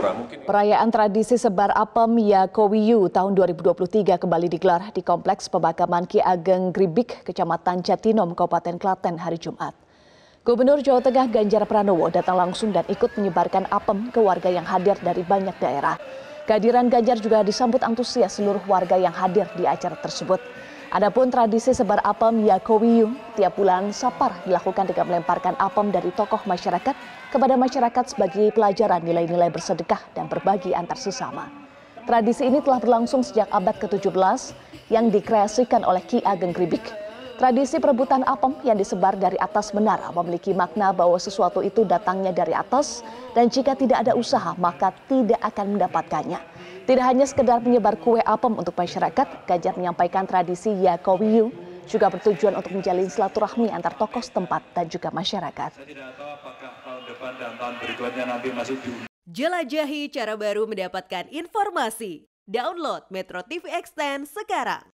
Ya. Perayaan tradisi sebar apem Yakowiyu tahun 2023 kembali digelar di Kompleks Pemakaman Ki Ageng Gribik, Kecamatan Jatinom, Kabupaten Klaten hari Jumat. Gubernur Jawa Tengah Ganjar Pranowo datang langsung dan ikut menyebarkan apem ke warga yang hadir dari banyak daerah. Kehadiran Ganjar juga disambut antusias seluruh warga yang hadir di acara tersebut. Adapun tradisi sebar apem Yakowiyung tiap bulan Sapar dilakukan dengan melemparkan apem dari tokoh masyarakat kepada masyarakat sebagai pelajaran nilai-nilai bersedekah dan berbagi antar sesama. Tradisi ini telah berlangsung sejak abad ke-17 yang dikreasikan oleh Ki Ageng Kribik. Tradisi perebutan apem yang disebar dari atas menara memiliki makna bahwa sesuatu itu datangnya dari atas dan jika tidak ada usaha maka tidak akan mendapatkannya. Tidak hanya sekedar menyebar kue apem untuk masyarakat, Ganjar menyampaikan tradisi Yakowiyu juga bertujuan untuk menjalin silaturahmi antar tokoh setempat dan juga masyarakat. Saya tidak tahu apakah tahun depan dan tahun berikutnya nanti masih Jelajahi cara baru mendapatkan informasi. Download Metro TV Extend sekarang.